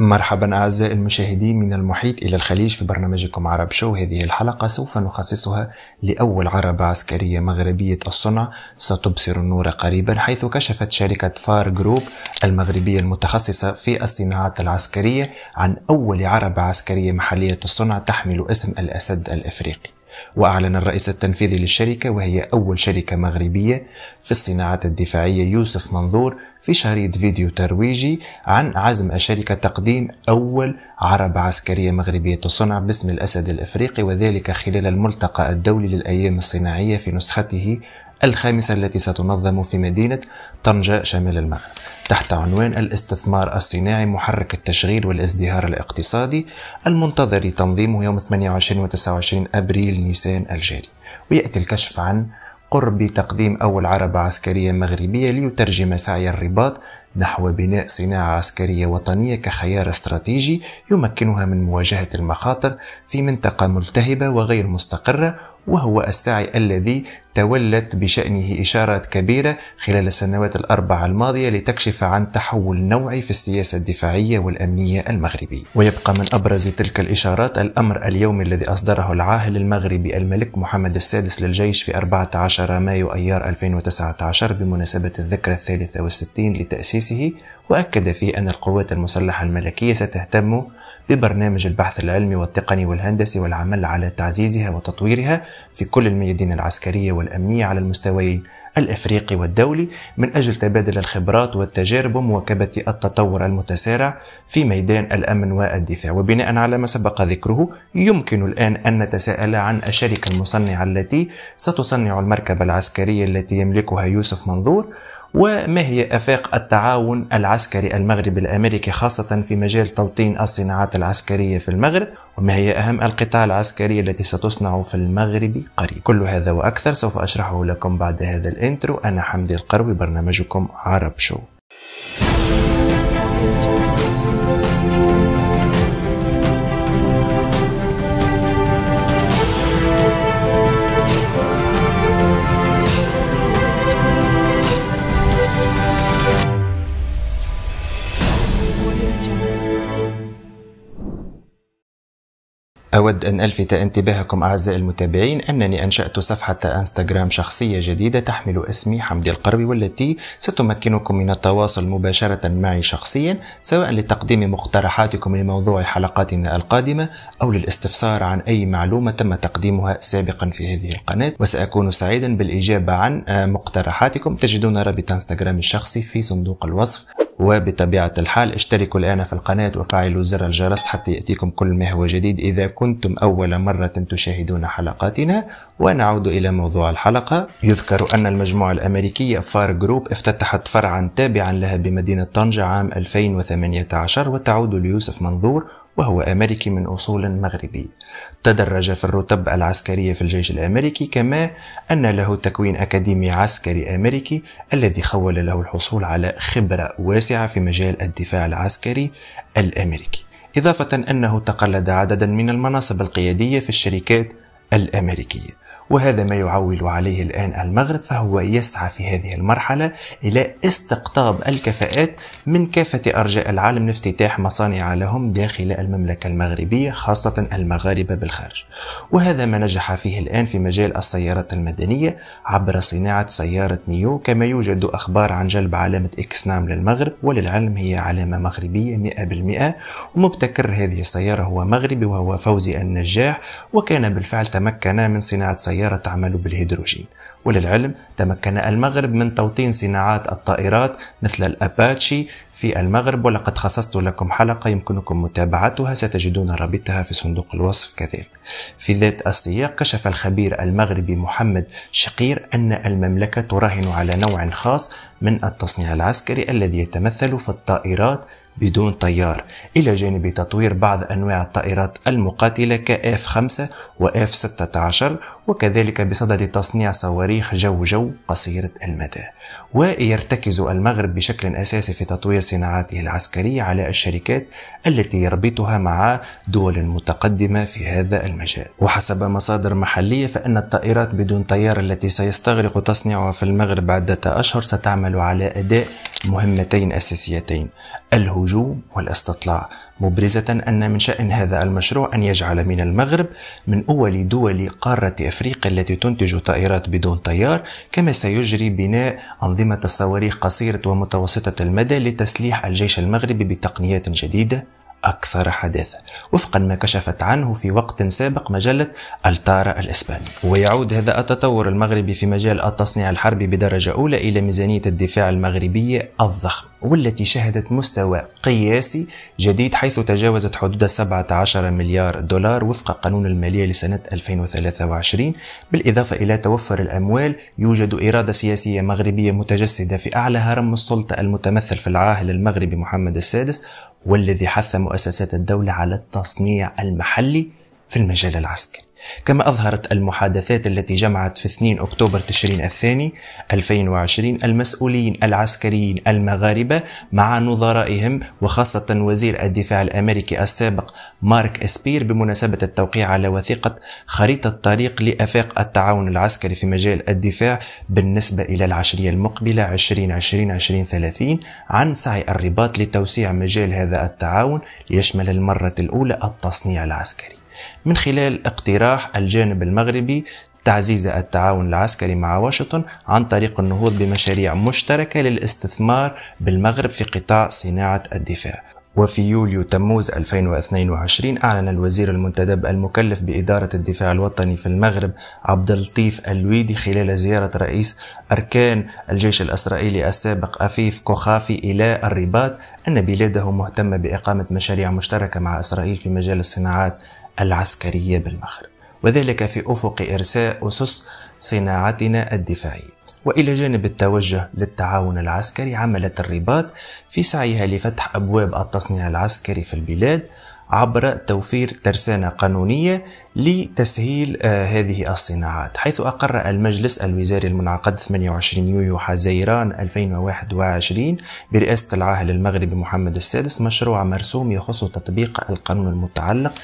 مرحبا أعزائي المشاهدين من المحيط إلى الخليج في برنامجكم عرب شو هذه الحلقة سوف نخصصها لأول عربة عسكرية مغربية الصنع ستبصر النور قريبا حيث كشفت شركة فار جروب المغربية المتخصصة في الصناعات العسكرية عن أول عربة عسكرية محلية الصنع تحمل اسم الأسد الإفريقي وأعلن الرئيس التنفيذي للشركة وهي أول شركة مغربية في الصناعات الدفاعية يوسف منظور في شريط فيديو ترويجي عن عزم الشركة تقديم أول عربة عسكرية مغربية تصنع باسم الأسد الإفريقي وذلك خلال الملتقى الدولي للأيام الصناعية في نسخته الخامسة التي ستنظم في مدينة طنجة شمال المغرب تحت عنوان الاستثمار الصناعي محرك التشغيل والازدهار الاقتصادي المنتظر تنظيمه يوم 28 و 29 أبريل نيسان الجاري ويأتي الكشف عن قرب تقديم أول عربة عسكرية مغربية ليترجم سعي الرباط نحو بناء صناعة عسكرية وطنية كخيار استراتيجي يمكنها من مواجهة المخاطر في منطقة ملتهبة وغير مستقرة وهو السعي الذي تولت بشأنه إشارات كبيرة خلال السنوات الأربع الماضية لتكشف عن تحول نوعي في السياسة الدفاعية والأمنية المغربية ويبقى من أبرز تلك الإشارات الأمر اليومي الذي أصدره العاهل المغربي الملك محمد السادس للجيش في 14 مايو أيار 2019 بمناسبة الذكرى الثالثة والستين لتأسيسه وأكد فيه أن القوات المسلحة الملكية ستهتم ببرنامج البحث العلمي والتقني والهندسي والعمل على تعزيزها وتطويرها في كل الميادين العسكرية والأمنية على المستويين الافريقي والدولي من اجل تبادل الخبرات والتجارب ومواكبه التطور المتسارع في ميدان الامن والدفاع وبناء على ما سبق ذكره يمكن الان ان نتساءل عن الشركه المصنعه التي ستصنع المركبه العسكريه التي يملكها يوسف منظور وما هي آفاق التعاون العسكري المغربي الأمريكي خاصة في مجال توطين الصناعات العسكرية في المغرب وما هي أهم القطاع العسكري التي ستصنع في المغرب قريب كل هذا وأكثر سوف أشرحه لكم بعد هذا الانترو أنا حمدي القروي برنامجكم عرب شو أود أن ألفت انتباهكم أعزائي المتابعين أنني أنشأت صفحة أنستغرام شخصية جديدة تحمل اسمي حمدي القروي والتي ستمكنكم من التواصل مباشرة معي شخصيا سواء لتقديم مقترحاتكم لموضوع حلقاتنا القادمة أو للاستفسار عن أي معلومة تم تقديمها سابقا في هذه القناة وسأكون سعيدا بالإجابة عن مقترحاتكم تجدون رابط أنستغرام الشخصي في صندوق الوصف وبطبيعة الحال اشتركوا الآن في القناة وفعلوا زر الجرس حتى يأتيكم كل ما هو جديد إذا كنتم أول مرة تشاهدون حلقاتنا ونعود إلى موضوع الحلقة يذكر أن المجموعة الأمريكية فار جروب افتتحت فرعا تابعا لها بمدينة طنجة عام 2018 وتعود ليوسف منظور وهو أمريكي من أصول مغربية تدرج في الرتب العسكرية في الجيش الأمريكي كما أن له تكوين أكاديمي عسكري أمريكي الذي خول له الحصول على خبرة واسعة في مجال الدفاع العسكري الأمريكي إضافة أنه تقلد عددا من المناصب القيادية في الشركات الأمريكية وهذا ما يعول عليه الآن المغرب فهو يسعى في هذه المرحلة إلى استقطاب الكفاءات من كافة أرجاء العالم لافتتاح مصانع لهم داخل المملكة المغربية خاصة المغاربة بالخارج وهذا ما نجح فيه الآن في مجال السيارات المدنية عبر صناعة سيارة نيو كما يوجد أخبار عن جلب علامة إكسنام للمغرب وللعلم هي علامة مغربية 100% ومبتكر هذه السيارة هو مغربي وهو فوزي النجاح وكان بالفعل تمكن من صناعة سيارة طائرة تعمل بالهيدروجين وللعلم تمكن المغرب من توطين صناعات الطائرات مثل الأباتشي في المغرب ولقد خصصت لكم حلقة يمكنكم متابعتها ستجدون رابطها في صندوق الوصف كذلك في ذات السياق كشف الخبير المغربي محمد شقير أن المملكة تراهن على نوع خاص من التصنيع العسكري الذي يتمثل في الطائرات بدون طيار إلى جانب تطوير بعض أنواع الطائرات المقاتلة كاف 5 وإف 16 وكذلك بصدد تصنيع صواريخ جو جو قصيرة المدى ويرتكز المغرب بشكل أساسي في تطوير صناعاته العسكرية على الشركات التي يربطها مع دول متقدمة في هذا المجال وحسب مصادر محلية فإن الطائرات بدون طيار التي سيستغرق تصنيعها في المغرب عدة أشهر ستعمل على أداء مهمتين أساسيتين الهجوم والاستطلاع مبرزة أن من شأن هذا المشروع أن يجعل من المغرب من أول دول قارة أفريقيا التي تنتج طائرات بدون طيار كما سيجري بناء أنظمة الصواريخ قصيرة ومتوسطة المدى لتسليح الجيش المغربي بتقنيات جديدة أكثر حداثة وفقا ما كشفت عنه في وقت سابق مجلة التارا الإسباني ويعود هذا التطور المغربي في مجال التصنيع الحربي بدرجة أولى إلى ميزانية الدفاع المغربية الضخمة والتي شهدت مستوى قياسي جديد حيث تجاوزت حدود 17 مليار دولار وفق قانون المالية لسنة 2023 بالإضافة إلى توفر الأموال يوجد إرادة سياسية مغربية متجسدة في أعلى هرم السلطة المتمثل في العاهل المغربي محمد السادس والذي حث مؤسسات الدولة على التصنيع المحلي في المجال العسكري كما أظهرت المحادثات التي جمعت في 2 أكتوبر تشرين الثاني 2020 المسؤولين العسكريين المغاربة مع نظرائهم وخاصة وزير الدفاع الأمريكي السابق مارك إسبير بمناسبة التوقيع على وثيقة خريطة طريق لأفاق التعاون العسكري في مجال الدفاع بالنسبة إلى العشرية المقبلة 2020-2030 عن سعي الرباط لتوسيع مجال هذا التعاون ليشمل المرة الأولى التصنيع العسكري من خلال اقتراح الجانب المغربي تعزيز التعاون العسكري مع واشنطن عن طريق النهوض بمشاريع مشتركة للاستثمار بالمغرب في قطاع صناعة الدفاع وفي يوليو تموز 2022 أعلن الوزير المنتدب المكلف بإدارة الدفاع الوطني في المغرب عبد اللطيف الويدي خلال زيارة رئيس أركان الجيش الإسرائيلي السابق أفيف كوخافي إلى الرباط أن بلاده مهتمة بإقامة مشاريع مشتركة مع إسرائيل في مجال الصناعات العسكرية بالمغرب وذلك في أفق إرساء أسس صناعتنا الدفاعية وإلى جانب التوجه للتعاون العسكري عملت الرباط في سعيها لفتح أبواب التصنيع العسكري في البلاد عبر توفير ترسانة قانونية لتسهيل آه، هذه الصناعات حيث أقر المجلس الوزاري المنعقد 28 يوليو حزيران 2021 برئاسة العاهل المغربي محمد السادس مشروع مرسوم يخص تطبيق القانون المتعلق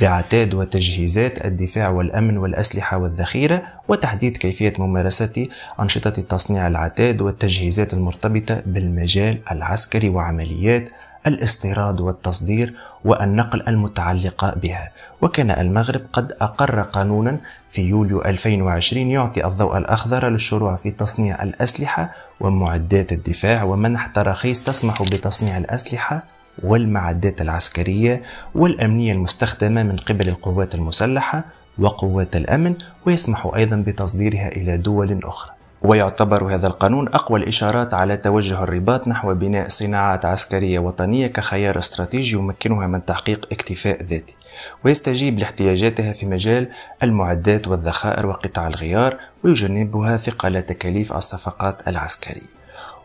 بعتاد وتجهيزات الدفاع والأمن والأسلحة والذخيرة وتحديد كيفية ممارسة أنشطة تصنيع العتاد والتجهيزات المرتبطة بالمجال العسكري وعمليات الاستيراد والتصدير والنقل المتعلقة بها وكان المغرب قد أقر قانونا في يوليو 2020 يعطي الضوء الأخضر للشروع في تصنيع الأسلحة ومعدات الدفاع ومنح تراخيص تسمح بتصنيع الأسلحة والمعدات العسكرية والأمنية المستخدمة من قبل القوات المسلحة وقوات الأمن ويسمح أيضا بتصديرها إلى دول أخرى ويعتبر هذا القانون أقوى الإشارات على توجه الرباط نحو بناء صناعات عسكرية وطنية كخيار استراتيجي يمكنها من تحقيق اكتفاء ذاتي ويستجيب لاحتياجاتها في مجال المعدات والذخائر وقطع الغيار ويجنبها ثقل تكاليف الصفقات العسكرية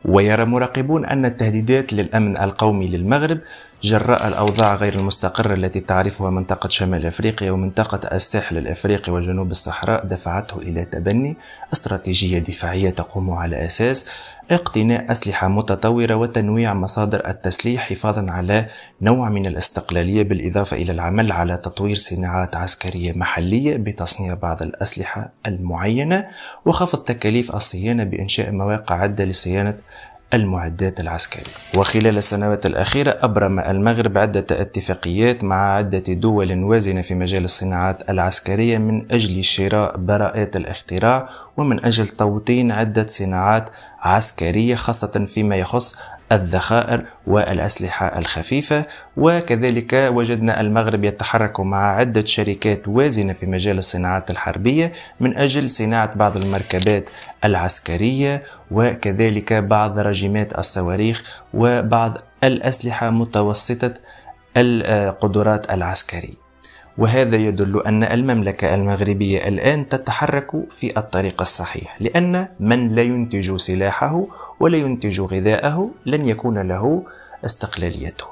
ويرى مراقبون أن التهديدات للأمن القومي للمغرب جراء الأوضاع غير المستقرة التي تعرفها منطقة شمال أفريقيا ومنطقة الساحل الأفريقي وجنوب الصحراء دفعته إلى تبني استراتيجية دفاعية تقوم على أساس اقتناء أسلحة متطورة وتنويع مصادر التسليح حفاظا على نوع من الاستقلالية بالإضافة إلى العمل على تطوير صناعات عسكرية محلية بتصنيع بعض الأسلحة المعينة وخفض تكاليف الصيانة بإنشاء مواقع عدة لصيانة المعدات العسكرية وخلال السنوات الأخيرة أبرم المغرب عدة اتفاقيات مع عدة دول وازنة في مجال الصناعات العسكرية من أجل شراء براءات الاختراع ومن أجل توطين عدة صناعات عسكرية خاصة فيما يخص الذخائر والأسلحة الخفيفة وكذلك وجدنا المغرب يتحرك مع عدة شركات وازنة في مجال الصناعات الحربية من أجل صناعة بعض المركبات العسكرية وكذلك بعض رجيمات الصواريخ وبعض الأسلحة متوسطة القدرات العسكرية وهذا يدل أن المملكة المغربية الآن تتحرك في الطريق الصحيح لأن من لا ينتج سلاحه ولا ينتج غذاءه لن يكون له استقلاليته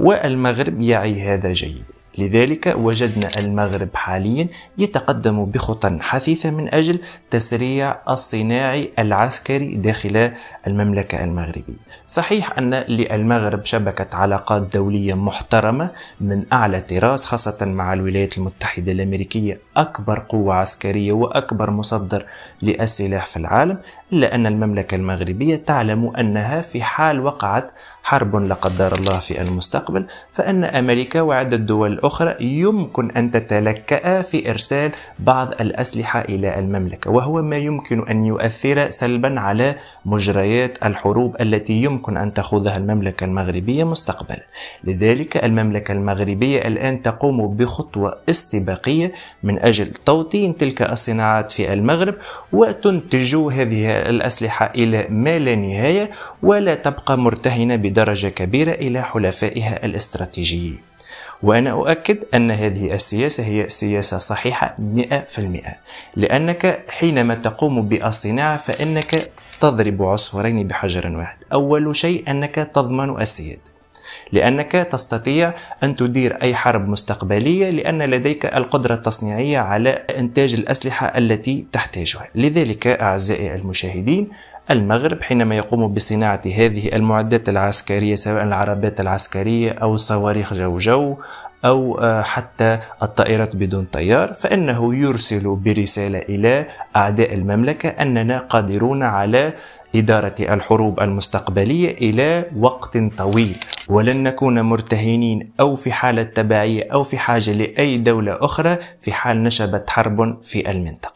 والمغرب يعي هذا جيدا لذلك وجدنا المغرب حاليا يتقدم بخطى حثيثة من أجل تسريع الصناعي العسكري داخل المملكة المغربية صحيح أن للمغرب شبكة علاقات دولية محترمة من أعلى طراز خاصة مع الولايات المتحدة الأمريكية أكبر قوة عسكرية وأكبر مصدر للسلاح في العالم إلا أن المملكة المغربية تعلم أنها في حال وقعت حرب لا قدر الله في المستقبل فأن أمريكا وعدة دول الأخرى يمكن أن تتلكأ في إرسال بعض الأسلحة إلى المملكة وهو ما يمكن أن يؤثر سلبا على مجريات الحروب التي يمكن أن تخوضها المملكة المغربية مستقبلا لذلك المملكة المغربية الآن تقوم بخطوة استباقية من أجل توطين تلك الصناعات في المغرب وتنتج هذه الأسلحة إلى ما لا نهاية ولا تبقى مرتهنة بدرجة كبيرة إلى حلفائها الاستراتيجيين وأنا أؤكد أن هذه السياسة هي سياسة صحيحة 100% لأنك حينما تقوم بالصناعة فإنك تضرب عصفورين بحجر واحد أول شيء أنك تضمن السيادة لأنك تستطيع أن تدير أي حرب مستقبلية لأن لديك القدرة التصنيعية على إنتاج الأسلحة التي تحتاجها لذلك أعزائي المشاهدين المغرب حينما يقوم بصناعة هذه المعدات العسكرية سواء العربات العسكرية أو الصواريخ جو جو أو آه، حتى الطائرات بدون طيار فإنه يرسل برسالة إلى أعداء المملكة أننا قادرون على إدارة الحروب المستقبلية إلى وقت طويل ولن نكون مرتهنين أو في حالة تبعية أو في حاجة لأي دولة أخرى في حال نشبت حرب في المنطقة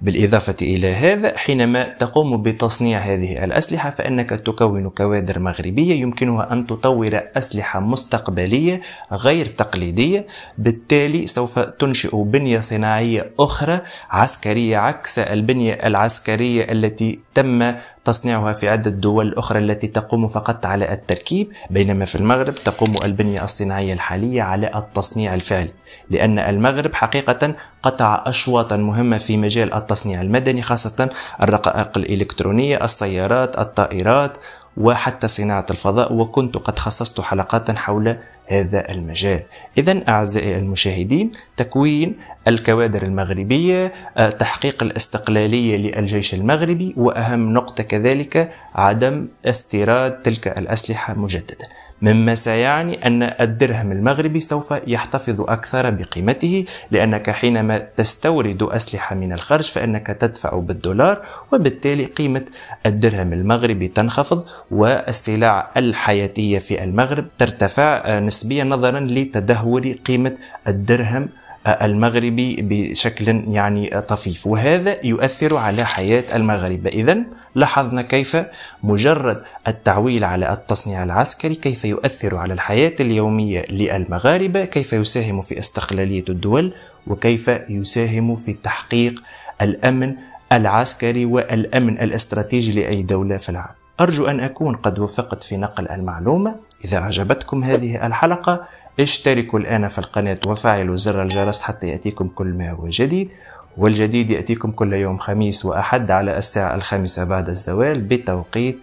بالإضافة إلى هذا حينما تقوم بتصنيع هذه الأسلحة فإنك تكون كوادر مغربية يمكنها أن تطور أسلحة مستقبلية غير تقليدية بالتالي سوف تنشئ بنية صناعية أخرى عسكرية عكس البنية العسكرية التي تم تصنيعها في عدة دول أخرى التي تقوم فقط على التركيب بينما في المغرب تقوم البنية الصناعية الحالية على التصنيع الفعلي لأن المغرب حقيقة قطع أشواطا مهمة في مجال التصنيع المدني خاصة الرقائق الإلكترونية السيارات الطائرات وحتى صناعة الفضاء وكنت قد خصصت حلقات حول هذا المجال إذا أعزائي المشاهدين تكوين الكوادر المغربية آه، تحقيق الاستقلالية للجيش المغربي وأهم نقطة كذلك عدم استيراد تلك الأسلحة مجددا مما سيعني أن الدرهم المغربي سوف يحتفظ أكثر بقيمته لأنك حينما تستورد أسلحة من الخارج فإنك تدفع بالدولار وبالتالي قيمة الدرهم المغربي تنخفض والسلع الحياتية في المغرب ترتفع آه، نسبيا نظرا لتدهور قيمة الدرهم المغربي بشكل يعني طفيف وهذا يؤثر على حياة المغاربة إذا لاحظنا كيف مجرد التعويل على التصنيع العسكري كيف يؤثر على الحياة اليومية للمغاربة كيف يساهم في استقلالية الدول وكيف يساهم في تحقيق الأمن العسكري والأمن الاستراتيجي لأي دولة في العالم أرجو أن أكون قد وفقت في نقل المعلومة إذا أعجبتكم هذه الحلقة اشتركوا الآن في القناة وفعلوا زر الجرس حتى يأتيكم كل ما هو جديد والجديد يأتيكم كل يوم خميس وأحد على الساعة الخامسة بعد الزوال بتوقيت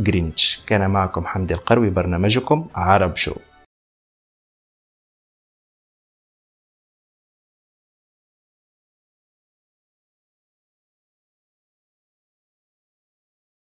جرينتش كان معكم حمدي القروي برنامجكم عرب شو